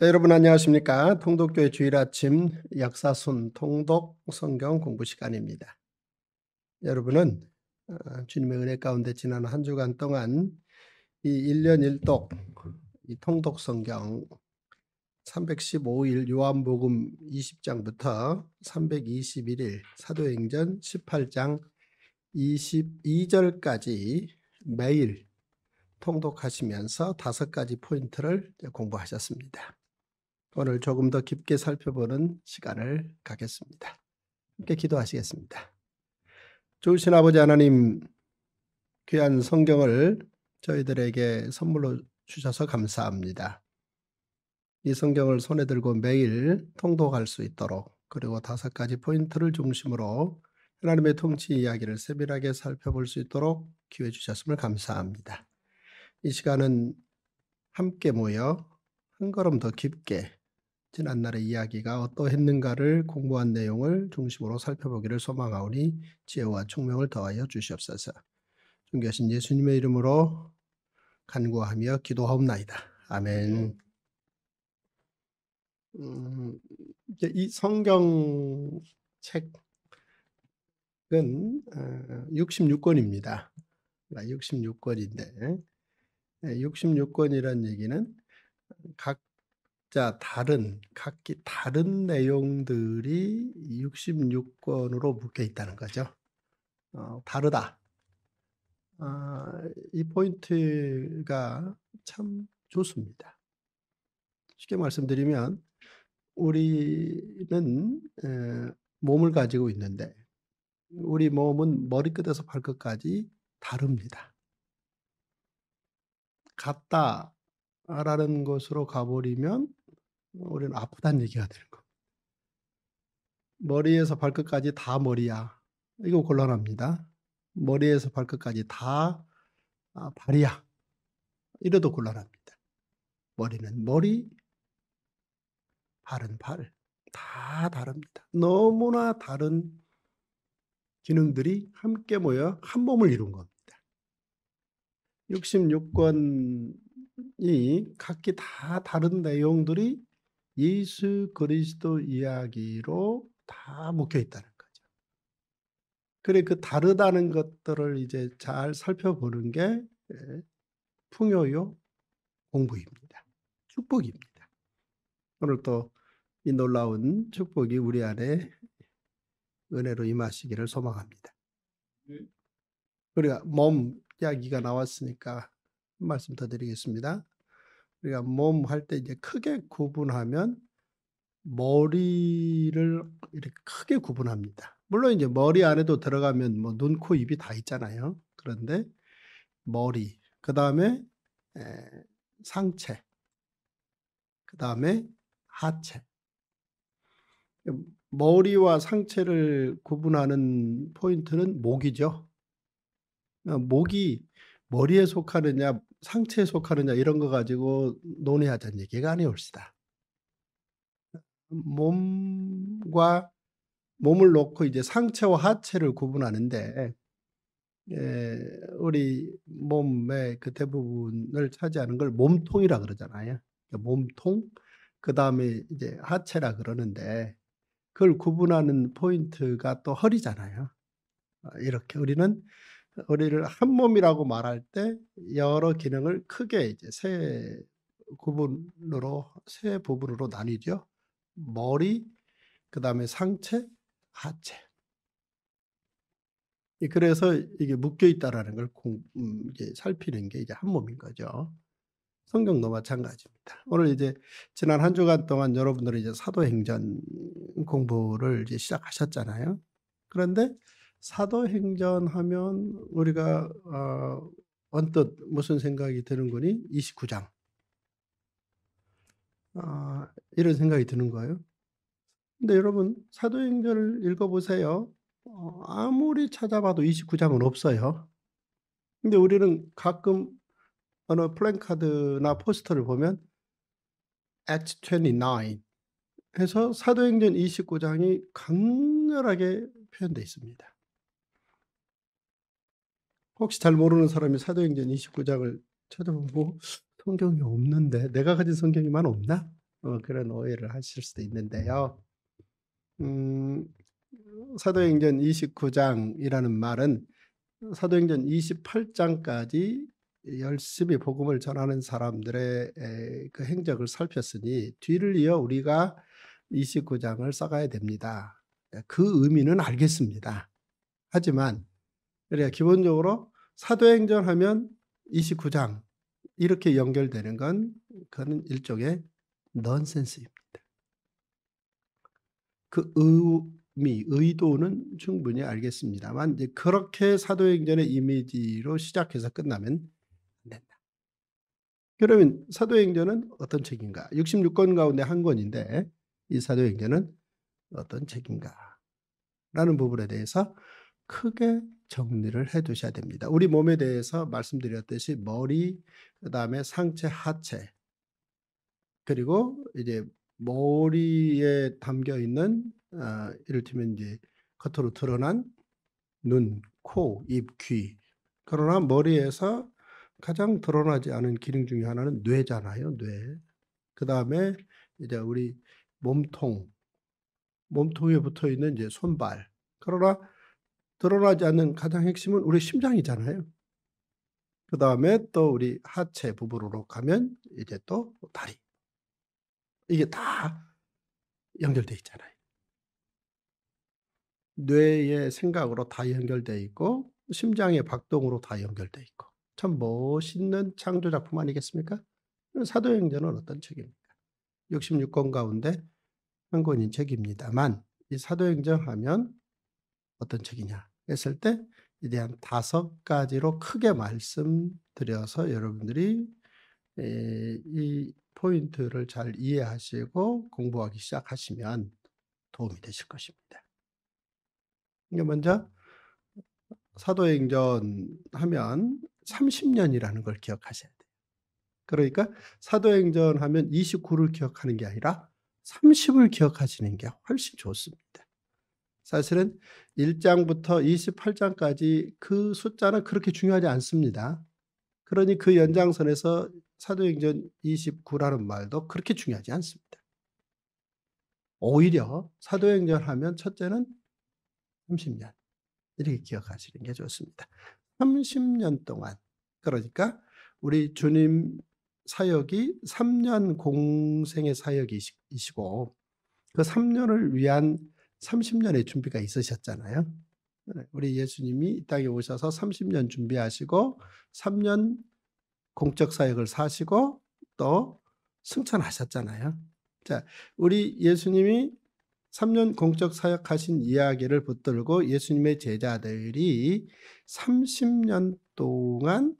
자, 여러분 안녕하십니까? 통독교회 주일 아침 약사순 통독 성경 공부 시간입니다. 여러분은 어, 주님의 은혜 가운데 지난 한 주간 동안 이 1년 1독 이 통독 성경 315일 요한복음 20장부터 321일 사도행전 18장 22절까지 매일 통독하시면서 다섯 가지 포인트를 공부하셨습니다. 오늘 조금 더 깊게 살펴보는 시간을 갖겠습니다. 함께 기도하시겠습니다. 좋으신 아버지 하나님, 귀한 성경을 저희들에게 선물로 주셔서 감사합니다. 이 성경을 손에 들고 매일 통독할 수 있도록 그리고 다섯 가지 포인트를 중심으로 하나님의 통치 이야기를 세밀하게 살펴볼 수 있도록 기회 주셨음을 감사합니다. 이 시간은 함께 모여 한 걸음 더 깊게 지난날의 이야기가 어떠했는가를 공부한 내용을 중심으로 살펴보기를 소망하오니 지혜와 총명을 더하여 주시옵소서. 존귀하신 예수님의 이름으로 간구하며 기도하옵나이다. 아멘. 음, 이 성경 책은 66권입니다. 어, 66권인데 아, 66권이란 얘기는 각 자, 다른 각기 다른 내용들이 66권으로 묶여 있다는 거죠. 어, 다르다. 아, 이 포인트가 참 좋습니다. 쉽게 말씀드리면 우리는 에, 몸을 가지고 있는데 우리 몸은 머리끝에서 발끝까지 다릅니다. 같다라는 것으로 가버리면 우리는 아프다는 얘기가 되는 거. 머리에서 발끝까지 다 머리야. 이거 곤란합니다. 머리에서 발끝까지 다 아, 발이야. 이래도 곤란합니다. 머리는 머리, 발은 발. 다 다릅니다. 너무나 다른 기능들이 함께 모여 한 몸을 이룬 겁니다. 66권이 각기 다 다른 내용들이 예수 그리스도 이야기로 다 묶여 있다는 거죠. 그래 그 다르다는 것들을 이제 잘 살펴보는 게 예, 풍요요 공부입니다. 축복입니다. 오늘 또 이 놀라운 축복이 우리 안에 은혜로 임하시기를 소망합니다. 우리가 네. 몸 이야기가 나왔으니까 말씀 더 드리겠습니다. 우리가 그러니까 몸 할 때 이제 크게 구분하면 머리를 이렇게 크게 구분합니다. 물론 이제 머리 안에도 들어가면 뭐 눈, 코, 입이 다 있잖아요. 그런데 머리, 그 다음에 상체, 그 다음에 하체. 머리와 상체를 구분하는 포인트는 목이죠. 어, 목이 머리에 속하느냐 상체에 속하느냐 이런 거 가지고 논의하자는 얘기가 아니올시다. 몸과 몸을 놓고 이제 상체와 하체를 구분하는데 예, 우리 몸의 그 대부분을 차지하는 걸 몸통이라 그러잖아요. 그러니까 몸통 그 다음에 이제 하체라 그러는데 그걸 구분하는 포인트가 또 허리잖아요. 어, 이렇게 우리는 우리를 한 몸이라고 말할 때 여러 기능을 크게 이제 세 구분으로 세 부분으로 나뉘죠. 머리, 그 다음에 상체, 하체. 그래서 이게 묶여 있다라는 걸 공, 음, 살피는 게 이제 한 몸인 거죠. 성경도 마찬가지입니다. 오늘 이제 지난 한 주간 동안 여러분들이 이제 사도행전 공부를 이제 시작하셨잖아요. 그런데 사도행전 하면 우리가 어, 언뜻 무슨 생각이 드는 거니? 29장. 아, 이런 생각이 드는 거예요. 근데 여러분 사도행전을 읽어보세요. 어, 아무리 찾아봐도 29장은 없어요. 근데 우리는 가끔 어느 플랜카드나 포스터를 보면 Acts 29 해서 사도행전 29장이 강렬하게 표현되어 있습니다. 혹시 잘 모르는 사람이 사도행전 29장을 찾아보고 성경이 없는데 내가 가진 성경이만 없나? 어, 그런 오해를 하실 수도 있는데요. 음, 사도행전 29장이라는 말은 사도행전 28장까지 열심히 복음을 전하는 사람들의 그 행적을 살폈으니 뒤를 이어 우리가 29장을 써가야 됩니다. 그 의미는 알겠습니다. 하지만 그래니 기본적으로 사도행전 하면 29장 이렇게 연결되는 건 그건 일종의 넌센스입니다. 그 의미, 의도는 충분히 알겠습니다만 이제 그렇게 사도행전의 이미지로 시작해서 끝나면 된다. 그러면 사도행전은 어떤 책인가? 66권 가운데 한 권인데 이 사도행전은 어떤 책인가? 라는 부분에 대해서 크게 정리를 해 두셔야 됩니다. 우리 몸에 대해서 말씀드렸듯이 머리, 그 다음에 상체, 하체, 그리고 이제 머리에 담겨 있는, 어, 이를테면 이제 겉으로 드러난 눈, 코, 입, 귀. 그러나 머리에서 가장 드러나지 않은 기능 중에 하나는 뇌잖아요, 뇌. 그 다음에 이제 우리 몸통, 몸통에 붙어 있는 이제 손발. 그러나 드러나지 않는 가장 핵심은 우리 심장이잖아요. 그 다음에 또 우리 하체 부분으로 가면 이제 또 다리. 이게 다 연결돼 있잖아요. 뇌의 생각으로 다 연결돼 있고 심장의 박동으로 다 연결돼 있고 참 멋있는 창조 작품 아니겠습니까? 사도행전은 어떤 책입니까? 66권 가운데 한 권인 책입니다만 이 사도행전 하면 어떤 책이냐? 했을 때 이제 한 다섯 가지로 크게 말씀드려서 여러분들이 이 포인트를 잘 이해하시고 공부하기 시작하시면 도움이 되실 것입니다. 먼저 사도행전 하면 30년이라는 걸 기억하셔야 돼요. 그러니까 사도행전 하면 29를 기억하는 게 아니라 30을 기억하시는 게 훨씬 좋습니다. 사실은 1장부터 28장까지 그 숫자는 그렇게 중요하지 않습니다. 그러니 그 연장선에서 사도행전 29라는 말도 그렇게 중요하지 않습니다. 오히려 사도행전 하면 첫째는 30년 이렇게 기억하시는 게 좋습니다. 30년 동안 그러니까 우리 주님 사역이 3년 공생의 사역이시고 그 3년을 위한 30년의 준비가 있으셨잖아요. 네, 우리 예수님이 이 땅에 오셔서 30년 준비하시고 3년 공적 사역을 사시고 또 승천하셨잖아요. 자, 우리 예수님이 3년 공적 사역하신 이야기를 붙들고 예수님의 제자들이 30년 동안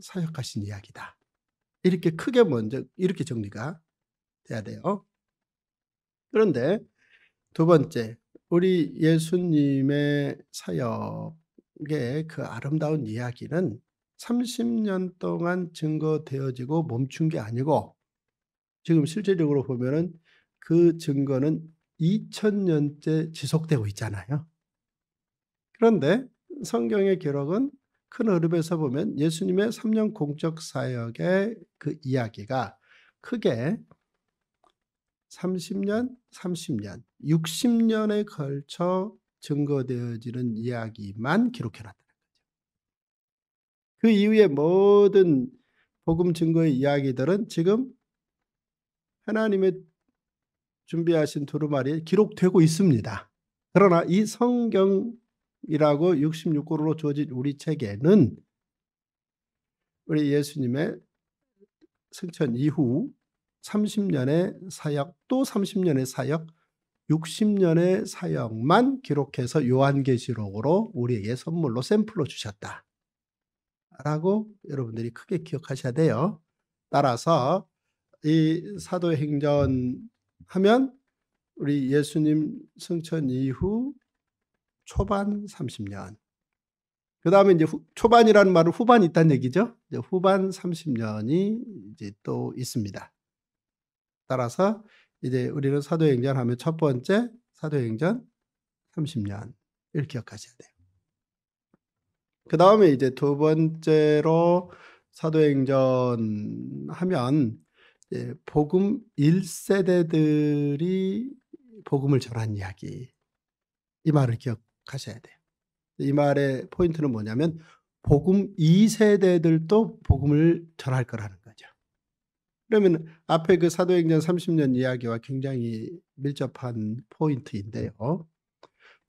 사역하신 이야기다. 이렇게 크게 먼저 이렇게 정리가 돼야 돼요. 그런데 두 번째, 우리 예수님의 사역의 그 아름다운 이야기는 30년 동안 증거되어지고 멈춘 게 아니고 지금 실질적으로 보면은 그 증거는 2000년째 지속되고 있잖아요. 그런데 성경의 기록은 큰 흐름에서 보면 예수님의 3년 공적 사역의 그 이야기가 크게 30년, 30년, 60년에 걸쳐 증거되어지는 이야기만 기록해 놨다는 거죠. 그 이후에 모든 복음 증거의 이야기들은 지금 하나님의 준비하신 두루마리에 기록되고 있습니다. 그러나 이 성경이라고 66권으로 주어진 우리 책에는 우리 예수님의 승천 이후 30년의 사역, 또 30년의 사역, 60년의 사역만 기록해서 요한계시록으로 우리에게 선물로 샘플로 주셨다. 라고 여러분들이 크게 기억하셔야 돼요. 따라서 이 사도행전 하면 우리 예수님 승천 이후 초반 30년. 그 다음에 이제 후, 초반이라는 말은 후반이 있다는 얘기죠. 이제 후반 30년이 이제 또 있습니다. 따라서 이제 우리는 사도행전 하면 첫 번째 사도행전 30년 을 기억하셔야 돼요. 그 다음에 이제 두 번째로 사도행전 하면 이제 복음 1세대들이 복음을 전한 이야기 이 말을 기억하셔야 돼요. 이 말의 포인트는 뭐냐면 복음 2세대들도 복음을 전할 거라는 거예요. 그러면 앞에 그 사도행전 30년 이야기와 굉장히 밀접한 포인트인데요.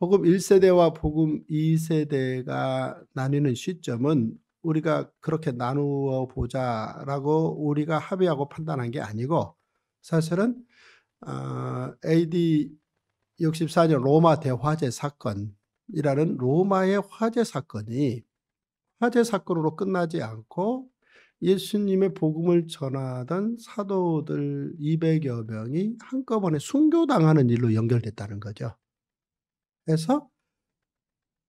복음 1세대와 복음 2세대가 나뉘는 시점은 우리가 그렇게 나누어 보자라고 우리가 합의하고 판단한 게 아니고 사실은 어, AD 64년 로마 대화재 사건이라는 로마의 화재 사건이 화재 사건으로 끝나지 않고 예수님의 복음을 전하던 사도들 200여 명이 한꺼번에 순교당하는 일로 연결됐다는 거죠. 그래서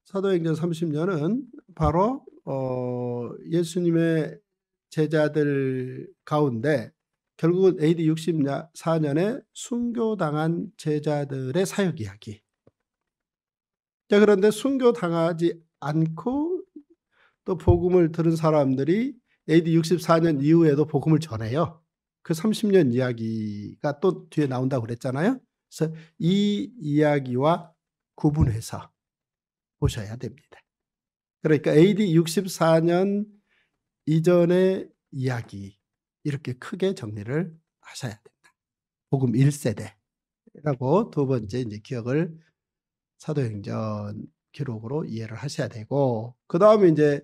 사도행전 30년은 바로 어 예수님의 제자들 가운데 결국은 AD 64년에 순교당한 제자들의 사역 이야기. 자, 그런데 순교당하지 않고 또 복음을 들은 사람들이 AD 64년 이후에도 복음을 전해요. 그 30년 이야기가 또 뒤에 나온다고 그랬잖아요. 그래서 이 이야기와 구분해서 보셔야 됩니다. 그러니까 AD 64년 이전의 이야기 이렇게 크게 정리를 하셔야 된다. 복음 1세대라고 두 번째 이제 기억을 사도행전 기록으로 이해를 하셔야 되고 그 다음에 이제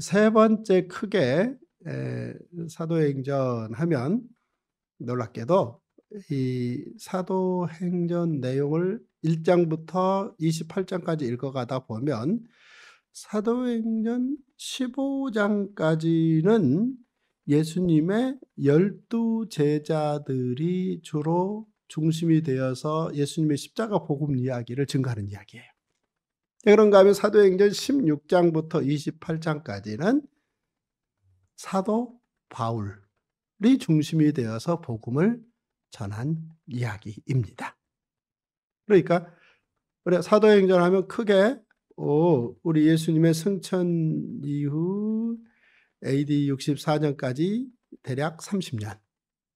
세 번째 크게 에, 사도행전 하면 놀랍게도 이 사도행전 내용을 1장부터 28장까지 읽어가다 보면 사도행전 15장까지는 예수님의 열두 제자들이 주로 중심이 되어서 예수님의 십자가 복음 이야기를 증가하는 이야기예요. 그런가 하면 사도행전 16장부터 28장까지는 사도 바울이 중심이 되어서 복음을 전한 이야기입니다. 그러니까 우리 사도행전 하면 크게 오, 우리 예수님의 승천 이후 AD 64년까지 대략 30년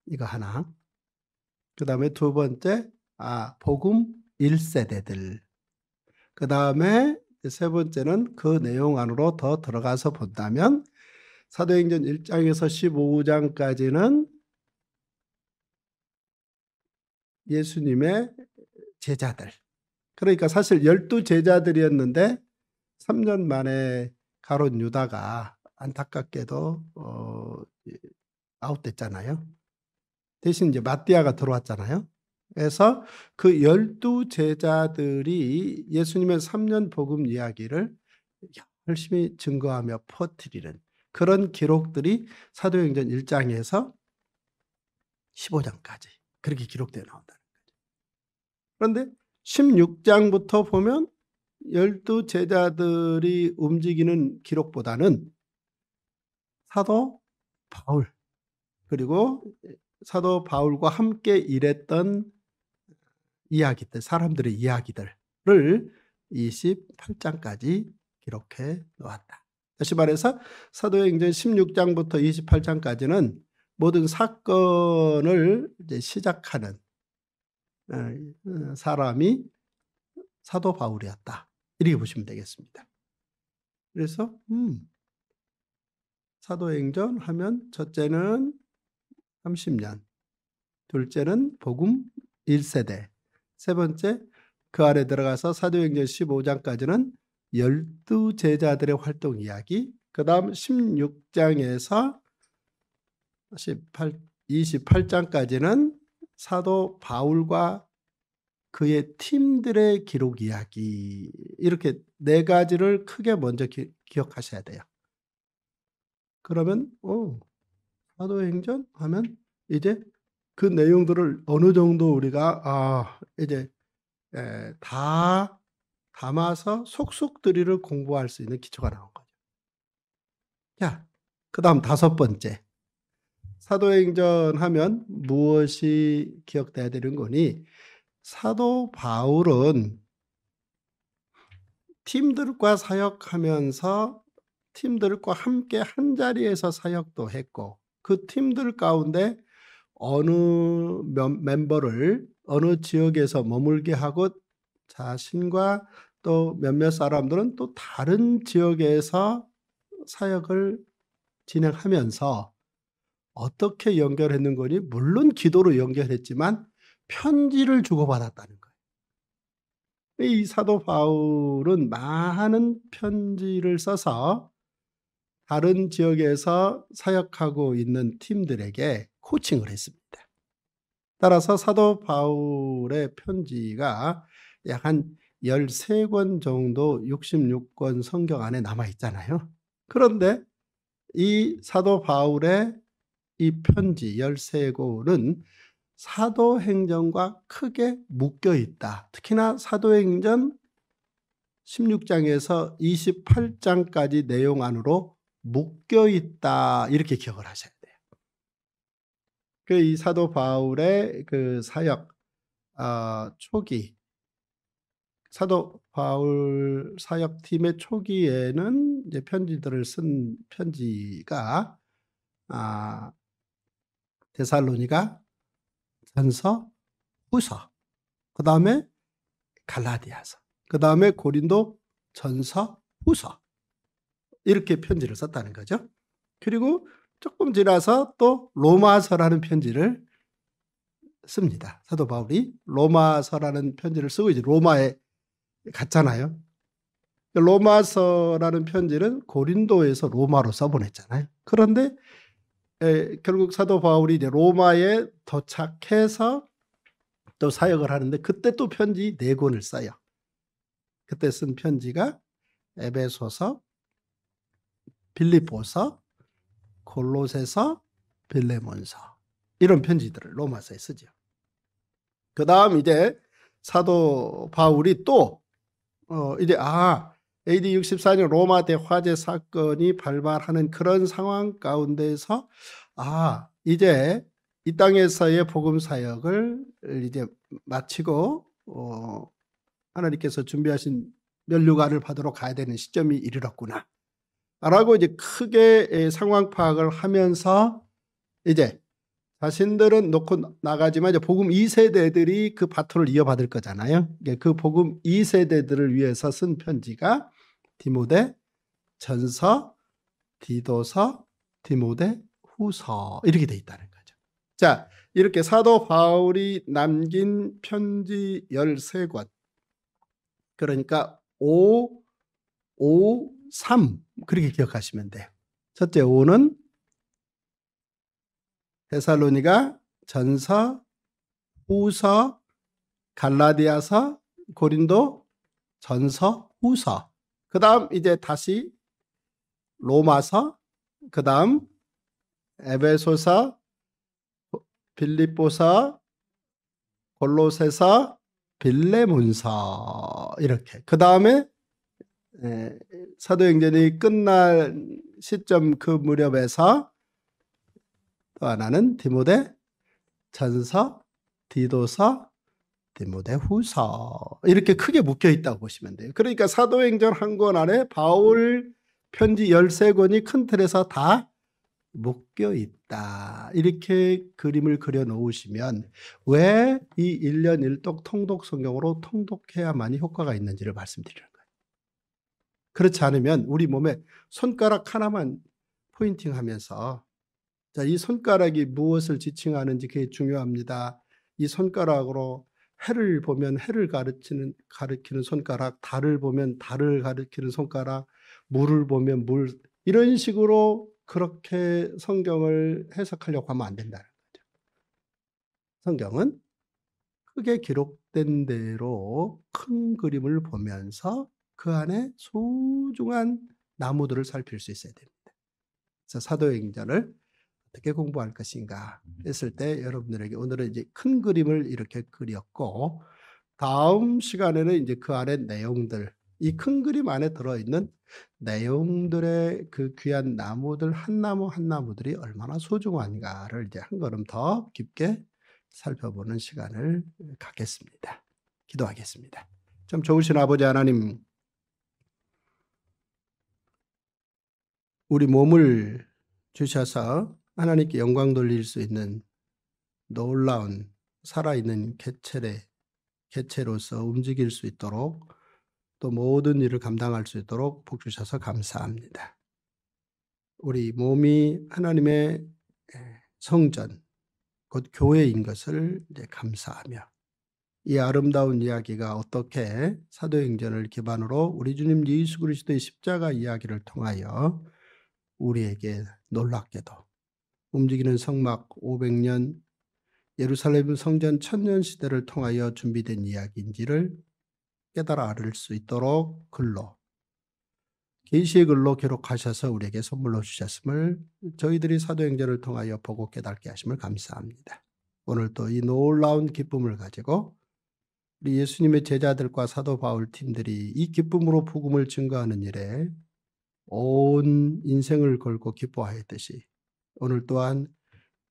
이거 하나 그 다음에 두 번째 아 복음 1세대들 그 다음에 세 번째는 그 내용 안으로 더 들어가서 본다면 사도행전 1장에서 15장까지는 예수님의 제자들. 그러니까 사실 열두 제자들이었는데 3년 만에 가롯 유다가 안타깝게도 어, 예, 아웃됐잖아요. 대신 이제 마띠아가 들어왔잖아요. 에서 그 열두 제자들이 예수님의 3년 복음 이야기를 열심히 증거하며 퍼뜨리는 그런 기록들이 사도행전 1장에서 15장까지 그렇게 기록되어 나온다는 거죠. 그런데 16장부터 보면 열두 제자들이 움직이는 기록보다는 사도 바울 그리고 사도 바울과 함께 일했던 이야기들, 사람들의 이야기들을 28장까지 기록해 놓았다. 다시 말해서 사도행전 16장부터 28장까지는 모든 사건을 시작하는 어, 어, 사람이 사도 바울이었다. 이렇게 보시면 되겠습니다. 그래서 음, 사도행전 하면 첫째는 30년, 둘째는 복음 1세대, 세 번째 그 아래 들어가서 사도행전 15장까지는 열두 제자들의 활동 이야기 그 다음 16장에서 18, 28장까지는 사도 바울과 그의 팀들의 기록 이야기 이렇게 네 가지를 크게 먼저 기, 억하셔야 돼요. 그러면 오 사도행전 하면 이제 그 내용들을 어느 정도 우리가 아, 이제 에, 다 담아서 속속들이를 공부할 수 있는 기초가 나온 거죠. 자, 그다음 다섯 번째 사도행전 하면 무엇이 기억돼야 되는 거니 사도 바울은 팀들과 사역하면서 팀들과 함께 한 자리에서 사역도 했고 그 팀들 가운데 어느 멤버를 어느 지역에서 머물게 하고 자신과 또 몇몇 사람들은 또 다른 지역에서 사역을 진행하면서 어떻게 연결했는 거니? 물론 기도로 연결했지만 편지를 주고받았다는 거예요. 이 사도 바울은 많은 편지를 써서 다른 지역에서 사역하고 있는 팀들에게 호칭을 했습니다. 따라서 사도 바울의 편지가 약 한 13권 정도 66권 성경 안에 남아 있잖아요. 그런데 이 사도 바울의 이 편지 13권은 사도행전과 크게 묶여 있다. 특히나 사도행전 16장에서 28장까지 내용 안으로 묶여 있다. 이렇게 기억을 하셔야 돼요. 그이 사도 바울의 그 사역 아, 초기 사도 바울 사역팀의 초기에는 이제 편지들을 쓴 편지가 아, 데살로니가 전서 후서 그 다음에 갈라디아서 그 다음에 고린도 전서 후서 이렇게 편지를 썼다는 거죠. 그리고 조금 지나서 또 로마서라는 편지를 씁니다. 사도 바울이 로마서라는 편지를 쓰고 이제 로마에 갔잖아요. 로마서라는 편지는 고린도에서 로마로 써보냈잖아요. 그런데 에, 결국 사도 바울이 이제 로마에 도착해서 또 사역을 하는데 그때 또 편지 네 권을 써요. 그때 쓴 편지가 에베소서, 빌리보서 골로새서, 빌레몬서 이런 편지들을 로마서에 쓰죠. 그 다음 이제 사도 바울이 또 어, 이제 아 AD 64년 로마 대화재 사건이 발발하는 그런 상황 가운데서아 이제 이 땅에서의 복음 사역을 이제 마치고 어, 하나님께서 준비하신 면류관을 받으러 가야 되는 시점이 이르렀구나. 라고 이제 크게 예, 상황 파악을 하면서 이제 자신들은 놓고 나가지만 이제 복음 2세대들이 그 바토를 이어받을 거잖아요. 예, 그 복음 2세대들을 위해서 쓴 편지가 디모데 전서, 디도서, 디모데 후서 이렇게 돼 있다는 거죠. 자, 이렇게 사도 바울이 남긴 편지 13권 그러니까 5, 5, 3 그렇게 기억하시면 돼요. 첫째 5는 데살로니가 전서, 후서, 갈라디아서, 고린도, 전서, 후서. 그 다음 이제 다시 로마서, 그 다음 에베소서, 빌립보서, 골로새서, 빌레몬서 이렇게. 그 다음에 예, 사도행전이 끝날 시점 그 무렵에서 또 하나는 디모데 전서, 디도서, 디모데 후서 이렇게 크게 묶여 있다고 보시면 돼요. 그러니까 사도행전 한 권 안에 바울 편지 13권이 큰 틀에서 다 묶여 있다. 이렇게 그림을 그려 놓으시면 왜 이 1년 1독 통독 성경으로 통독해야만이 효과가 있는지를 말씀드려요. 그렇지 않으면 우리 몸에 손가락 하나만 포인팅 하면서 자, 이 손가락이 무엇을 지칭하는지 그게 중요합니다. 이 손가락으로 해를 보면 해를 가르치는 가르키는 손가락, 달을 보면 달을 가르키는 손가락, 물을 보면 물 이런 식으로 그렇게 성경을 해석하려고 하면 안 된다는 거죠. 성경은 크게 기록된 대로 큰 그림을 보면서 그 안에 소중한 나무들을 살필 수 있어야 됩니다. 그래서 사도행전을 어떻게 공부할 것인가 음. 했을 때 여러분들에게 오늘은 이제 큰 그림을 이렇게 그렸고 다음 시간에는 이제 그 안에 내용들 이 큰 그림 안에 들어있는 내용들의 그 귀한 나무들 한 나무 한 나무들이 얼마나 소중한가를 이제 한 걸음 더 깊게 살펴보는 시간을 갖겠습니다. 기도하겠습니다. 참 좋으신 아버지 하나님 우리 몸을 주셔서 하나님께 영광 돌릴 수 있는 놀라운 살아있는 개체의 개체로서 움직일 수 있도록 또 모든 일을 감당할 수 있도록 복 주셔서 감사합니다. 우리 몸이 하나님의 예, 성전 곧 교회인 것을 감사하며 이 아름다운 이야기가 어떻게 사도행전을 기반으로 우리 주님 예수 그리스도의 십자가 이야기를 통하여 우리에게 놀랍게도 움직이는 성막 500년 예루살렘 성전 천년 시대를 통하여 준비된 이야기인지를 깨달아 알을 수 있도록 글로 계시의 글로 기록하셔서 우리에게 선물로 주셨음을 저희들이 사도행전을 통하여 보고 깨닫게 하심을 감사합니다. 오늘 도이 놀라운 기쁨을 가지고 우리 예수님의 제자들과 사도 바울 팀들이 이 기쁨으로 복음을 증거하는 일에 온 인생을 걸고 기뻐하였듯이 오늘 또한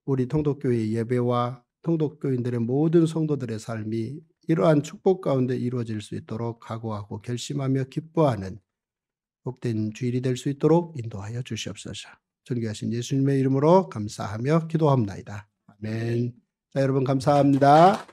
우리 통독교의 예배와 통독교인들의 모든 성도들의 삶이 이러한 축복 가운데 이루어질 수 있도록 각오하고 결심하며 기뻐하는 복된 주일이 될 수 있도록 인도하여 주시옵소서. 존귀하신 예수님의 이름으로 감사하며 기도합니다 아멘. 자, 여러분 감사합니다.